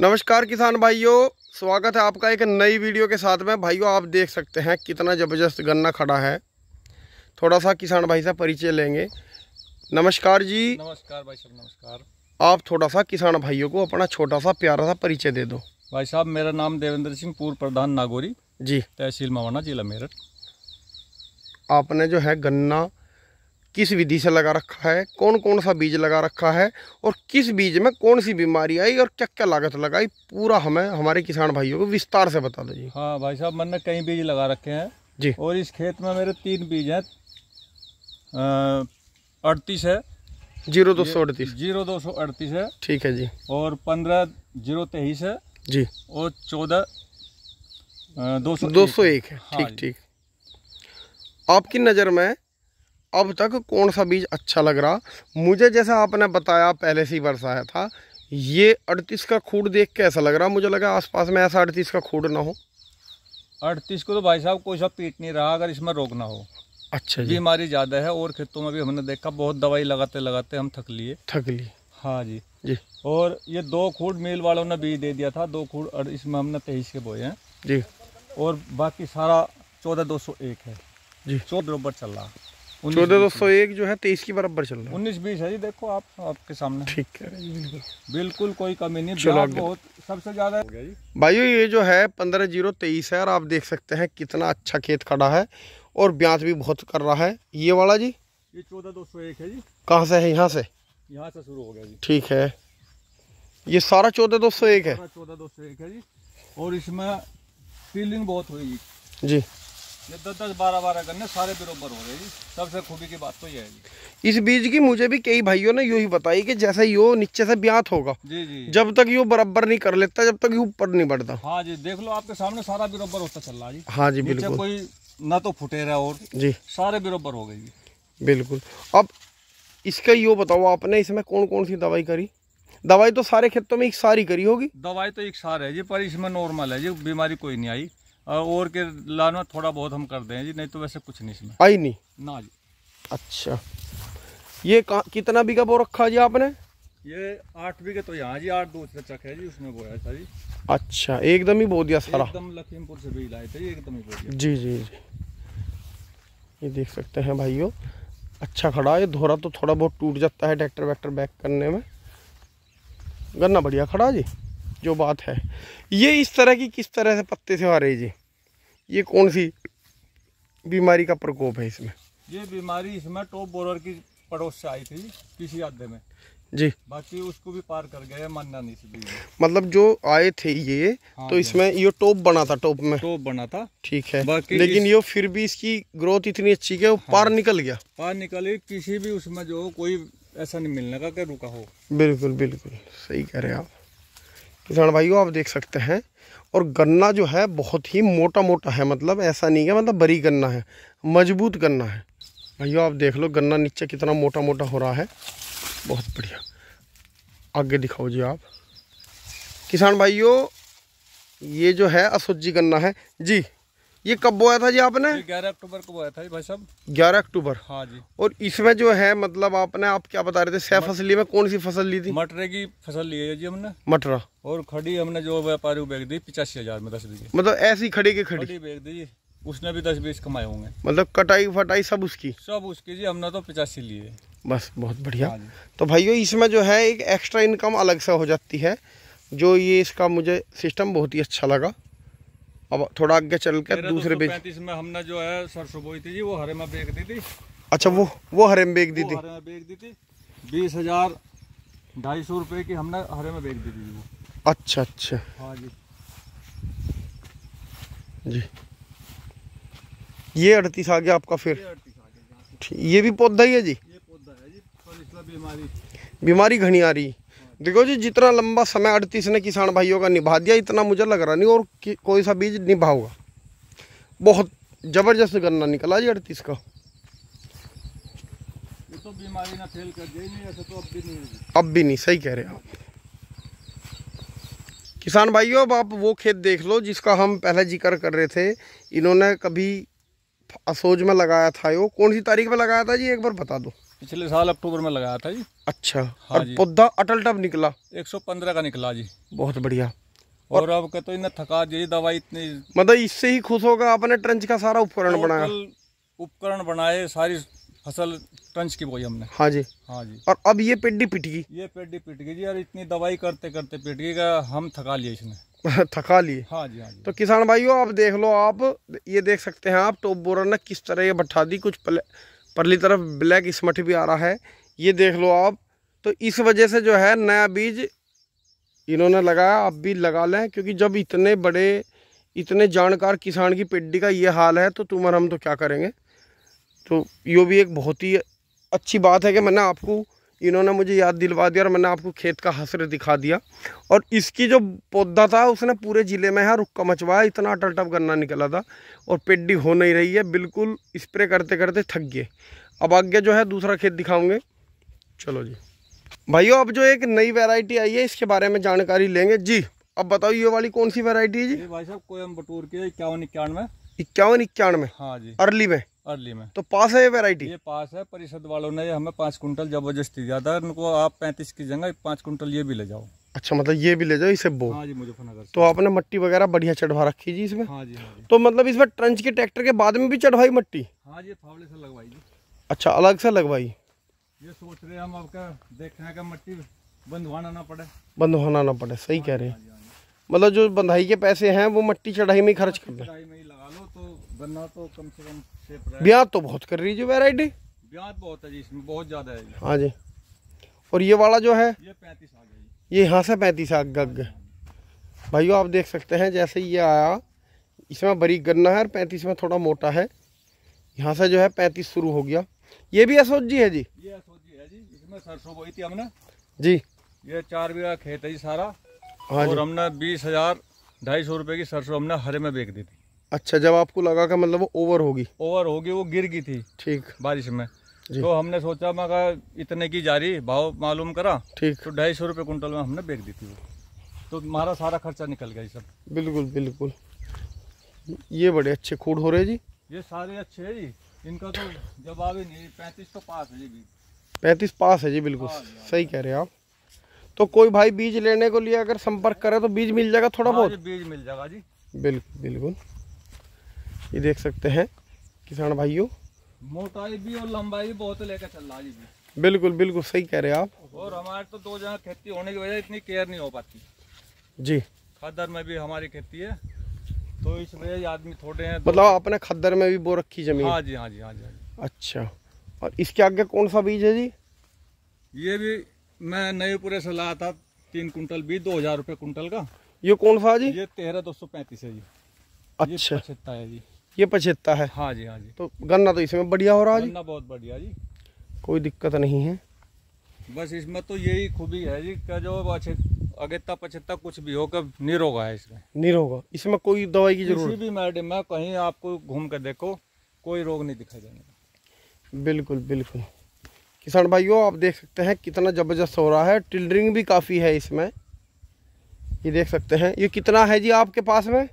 नमस्कार किसान भाइयों स्वागत है आपका एक नई वीडियो के साथ में भाइयों आप देख सकते हैं कितना ज़बरदस्त गन्ना खड़ा है थोड़ा सा किसान भाई से परिचय लेंगे नमस्कार जी नमस्कार भाई साहब नमस्कार आप थोड़ा सा किसान भाइयों को अपना छोटा सा प्यारा सा परिचय दे दो भाई साहब मेरा नाम देवेंद्र सिंह पूर्व प्रधान नागौरी जी तहसील मवाना जिला मेरठ आपने जो है गन्ना किस विधि से लगा रखा है कौन कौन सा बीज लगा रखा है और किस बीज में कौन सी बीमारी आई और क्या क्या लागत लगाई पूरा हमें हमारे किसान भाइयों को विस्तार से बता दो जी हाँ भाई साहब मैंने कई बीज लगा रखे हैं जी और इस खेत में मेरे तीन बीज हैं अड़तीस है जीरो दो सौ अड़तीस जीरो दो सौ अड़तीस है ठीक है जी और पंद्रह जीरो तेईस है जी और चौदह दो सौ दो सौ एक है हाँ ठीक ठीक आपकी नज़र में अब तक कौन सा बीज अच्छा लग रहा मुझे जैसा आपने बताया पहले से ही बरसाया था ये अड़तीस का खूट देख के ऐसा लग रहा मुझे लगा आसपास में ऐसा अड़तीस का खूट ना हो अड़तीस को तो भाई साहब कोई सा पीट नहीं रहा अगर इसमें ना हो अच्छा बीमारी ज़्यादा है और खेतों में भी हमने देखा बहुत दवाई लगाते लगाते हम थक लिए थक लिए हाँ जी जी और ये दो खूट मेल वालों ने बीज दे दिया था दो खूट इसमें हमने तेईस के बोए हैं जी और बाकी सारा चौदह दो सौ एक है जी चौदह चल रहा चौदह दो सौ एक जो है तेईस की बराबर चल रहा है उन्नीस बीस है जी देखो आप आपके सामने ठीक है बिल्कुल कोई कमी नहीं चलो बहुत सबसे ज़्यादा भाई ये जो है पंद्रह जीरो तेईस है और आप देख सकते हैं कितना अच्छा खेत खड़ा है और ब्याज भी बहुत कर रहा है ये वाला जी ये चौदह दो सौ एक है जी कहाँ से है यहाँ से यहाँ से शुरू हो गया जी ठीक है ये सारा चौदह दो सौ एक है चौदह दो सौ एक है जी और इसमें फीलिंग बहुत हुई जी ये दस दस बारह बारह करने सारे बरोबर हो रहे जी सबसे खूबी की बात तो ये है इस बीज की मुझे भी कई भाइयों ने यू ही बताई कि जैसे यो नीचे से ब्यात होगा जी जी जब तक यो बराबर नहीं कर लेता जब तक ऊपर नहीं बढ़ता हाँ जी देख लो आपके सामने सारा बरोबर होता चल रहा जी हाँ जी बिल्कुल कोई न तो फुटे फुटेरा और जी सारे बरोबर हो गए जी बिल्कुल अब इसका यो बताओ आपने इसमें कौन कौन सी दवाई करी दवाई तो सारे खेतों में एक सारी करी होगी दवाई तो एक सार है जी पर इसमें नॉर्मल है जी बीमारी कोई नहीं आई और के लाना थोड़ा बहुत हम कर दें जी नहीं तो वैसे कुछ नहीं इसमें आई नहीं ना जी अच्छा ये कितना बीघा बो रखा जी आपने ये आठ बीघे तो यहाँ जी आठ दो चक है जी उसमें बोया था जी अच्छा एकदम ही बो दिया सारा एकदम लखीमपुर से बीज लाए थे एकदम ही बो दिया जी जी जी ये देख सकते हैं भाइयों अच्छा खड़ा है धोरा तो थोड़ा बहुत टूट जाता है ट्रैक्टर वैक्टर बैक करने में गन्ना बढ़िया खड़ा जी जो बात है ये इस तरह की किस तरह से पत्ते से आ रहे जी ये कौन सी बीमारी का प्रकोप है इसमें ये बीमारी इसमें टॉप बोरर की पड़ोस से आई थी किसी आदे में जी बाकी उसको भी पार कर गए मानना नहीं से मतलब जो आए थे ये हाँ, तो इसमें हाँ ये टॉप बना था टॉप में टॉप बना था ठीक है बाकी लेकिन इस... ये फिर भी इसकी ग्रोथ इतनी अच्छी है वो हाँ, पार निकल गया पार निकल किसी भी उसमें जो कोई ऐसा नहीं मिलने का रुका हो बिल्कुल बिल्कुल सही कह रहे आप किसान भाइयों आप देख सकते हैं और गन्ना जो है बहुत ही मोटा मोटा है मतलब ऐसा नहीं है मतलब बड़ी गन्ना है मजबूत गन्ना है भैया आप देख लो गन्ना नीचे कितना मोटा मोटा हो रहा है बहुत बढ़िया आगे दिखाओ जी आप किसान भाइयों ये जो है असुजी गन्ना है जी ये कब बोया था जी आपने ग्यारह अक्टूबर को बोया था भाई साहब ग्यारह अक्टूबर हाँ जी और इसमें जो है मतलब आपने आप क्या बता रहे थे सह फसली में कौन सी फसल ली थी मटरे की फसल ली है जी हमने मटरा और खड़ी हमने जो व्यापारी को बेच दी पिचासी हजार में दस बीघे मतलब ऐसी खड़ी की खड़ी बेच दी उसने भी दस बीस कमाए होंगे मतलब कटाई फटाई सब उसकी सब उसकी जी हमने तो ली है बस बहुत बढ़िया हाँ तो भाइयों इसमें जो है एक एक्स्ट्रा इनकम अलग से हो जाती है जो ये इसका मुझे सिस्टम बहुत ही अच्छा लगा अब थोड़ा आगे चल के दूसरे बीज में हमने जो है सरसों बोई थी जी वो हरे में बेच दी थी अच्छा वो वो हरे में बेच दी थी हरे में बेच दी थी बीस हजार ढाई सौ रुपए की हमने हरे में बेच दी थी वो अच्छा अच्छा हाँ जी जी ये अड़तीस आ गया आपका फिर ये भी पौधा ही है जी ये पौधा है जी बीमारी बीमारी घनी आ रही है देखो जी जितना लंबा समय अड़तीस ने किसान भाइयों का निभा दिया इतना मुझे लग रहा नहीं और कोई सा बीज निभा होगा बहुत ज़बरदस्त गन्ना निकला जी अड़तीस का तो बीमारी ना फेल कर तो अब भी नहीं अब भी नहीं सही कह रहे आप किसान भाइयों अब आप वो खेत देख लो जिसका हम पहले जिक्र कर रहे थे इन्होंने कभी असोज में लगाया था यो कौन सी तारीख में लगाया था जी एक बार बता दो पिछले साल अक्टूबर में लगाया था जी अच्छा हाँ और पौधा अटल टब निकला 115 का निकला जी बहुत बढ़िया और, और अब कह तो इन्हें थका जी दवाई इतनी मतलब इससे ही खुश होगा आपने ट्रंच का सारा उपकरण बनाया उपकरण बनाए सारी फसल ट्रंच की बोई हमने हाँ जी हाँ जी और अब ये पेडी पिटगी ये पेडी पिटगी जी और इतनी दवाई करते करते पिटगी का हम थका लिए इसने थका लिए हाँ जी हाँ जी तो किसान भाइयों आप देख लो आप ये देख सकते हैं आप टोप बोरा ने किस तरह ये बैठा दी कुछ परली तरफ ब्लैक स्मठ भी आ रहा है ये देख लो आप तो इस वजह से जो है नया बीज इन्होंने लगाया आप भी लगा लें क्योंकि जब इतने बड़े इतने जानकार किसान की पेड्डी का ये हाल है तो तुम्हारा हम तो क्या करेंगे तो यो भी एक बहुत ही अच्छी बात है कि मैंने आपको इन्होंने मुझे याद दिलवा दिया और मैंने आपको खेत का हसर दिखा दिया और इसकी जो पौधा था उसने पूरे ज़िले में यहाँ रुक्का मचवाया इतना अटल टप गन्ना निकला था और पेड्डी हो नहीं रही है बिल्कुल स्प्रे करते करते थक गए अब आगे जो है दूसरा खेत दिखाऊंगे चलो जी भाइयों अब जो एक नई वेराइटी आई है इसके बारे में जानकारी लेंगे जी अब बताओ ये वाली कौन सी वेरायटी है जी भाई साहब कोयम बटूर की इक्यावन इक्यानवे इक्यावन इक्यानवे हाँ जी अर्ली में अर्ली में तो पास है ये वेराइटी ये पास है परिषद वालों ने हमें पाँच कुंटल जबरदस्ती दिया था उनको आप पैंतीस की जगह पाँच कुंटल ये भी ले जाओ अच्छा मतलब ये भी ले जाओ इसे बो हाँ जी मुजफ्फरनगर तो आपने मट्टी वगैरह बढ़िया चढ़वा रखी जी इसमें हाँ जी, हाँ जी तो मतलब इसमें ट्रंच के ट्रैक्टर के बाद में भी चढ़वाई मट्टी हाँ जी फावड़े से लगवाई जी अच्छा अलग से लगवाई ये सोच रहे हम आपका देखने का मट्टी बंधवाना ना पड़े बंधवाना ना पड़े सही हाँ कह रहे हैं हाँ हाँ मतलब जो बंधाई के पैसे हैं वो मट्टी चढ़ाई में खर्च कर रहे हैं तो कम से कम से ब्याह तो बहुत कर रही है बहुत है जी इसमें बहुत ज़्यादा है हाँ जी और ये वाला जो है ये पैंतीस ये यहाँ से पैंतीस आग गग हाँ भाइयों आप देख सकते हैं जैसे ये आया इसमें बरीक गन्ना है और पैंतीस में थोड़ा मोटा है यहाँ से जो है पैंतीस शुरू हो गया ये भी एस है जी ये है जी इसमें सरसों बोई थी हमने जी ये चार बीघा खेत है जी सारा हाँ और जी। हमने बीस हजार ढाई सौ रुपए की सरसों हमने हरे में बेच दी थी अच्छा जब आपको लगा का मतलब वो ओवर होगी ओवर होगी वो गिर गई थी ठीक बारिश में तो हमने सोचा मैं कहा इतने की जारी भाव मालूम करा ठीक तो ढाई सौ रुपये कुंटल में हमने बेच दी थी वो तो हमारा सारा खर्चा निकल गया सब बिल्कुल बिल्कुल ये बड़े अच्छे खूड हो रहे जी ये सारे अच्छे है जी इनका तो जवाब ही नहीं पैंतीस तो पास है जी पैंतीस पास है जी बिल्कुल हाँ हाँ सही कह रहे हैं आप तो कोई भाई बीज लेने को लिए अगर संपर्क करे तो बीज मिल जाएगा थोड़ा हाँ बहुत बीज मिल जाएगा जी बिल्कुल बिल्कुल ये देख सकते हैं किसान भाइयों मोटाई भी और लंबाई भी बहुत लेकर चल रहा है बिल्कुल बिल्कुल सही कह रहे हैं आप और हमारे तो दो जगह खेती होने की वजह इतनी केयर नहीं हो पाती जी खदर में भी हमारी खेती है तो इस वजह आदमी थोड़े हैं मतलब आपने खदर में भी बो रखी जमीन हाँ, हाँ जी हाँ जी हाँ जी अच्छा और इसके आगे कौन सा बीज है जी ये भी मैं नए पूरे से लाया था तीन कुंटल बीज दो हजार रुपये कुंटल का ये कौन सा जी ये तेरह दो सौ पैंतीस है जी अच्छा है जी ये पछेता है हाँ जी हाँ जी तो गन्ना तो इसमें बढ़िया हो रहा है गन्ना बहुत बढ़िया जी कोई दिक्कत नहीं है बस इसमें तो यही खूबी है जी का जो अगेता पछेता कुछ भी हो कब निरोगा है इसमें निरोगा इसमें कोई दवाई की जरूरत भी मैडम है कहीं आपको घूम कर देखो कोई रोग नहीं दिखाई देने बिल्कुल बिल्कुल किसान भाइयों आप देख सकते हैं कितना ज़बरदस्त हो रहा है टिल्डरिंग भी काफ़ी है इसमें ये देख सकते हैं ये कितना है जी आपके पास में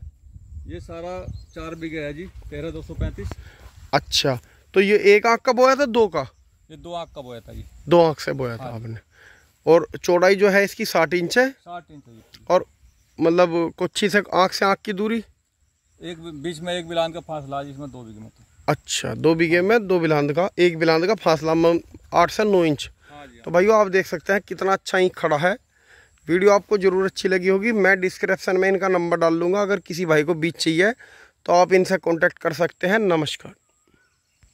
ये सारा चार बीघे है जी तेरह दो सौ पैंतीस अच्छा तो ये एक आँख का बोया था दो का ये दो आँख का बोया था जी दो आँख से बोया था हाँ आपने और चौड़ाई जो है इसकी साठ इंच है साठ इंच और मतलब कुछ से आँख से आँख की दूरी एक बीच में एक बिलान का फासला जिसमें दो बीघे में अच्छा दो बीघे में दो बिलान का एक बिलान का फासला आठ से नौ इंच हाँ हाँ तो भाई आप देख सकते हैं कितना अच्छा इंच खड़ा है वीडियो आपको ज़रूर अच्छी लगी होगी मैं डिस्क्रिप्शन में इनका नंबर डाल लूँगा अगर किसी भाई को बीच चाहिए तो आप इनसे कॉन्टैक्ट कर सकते हैं नमस्कार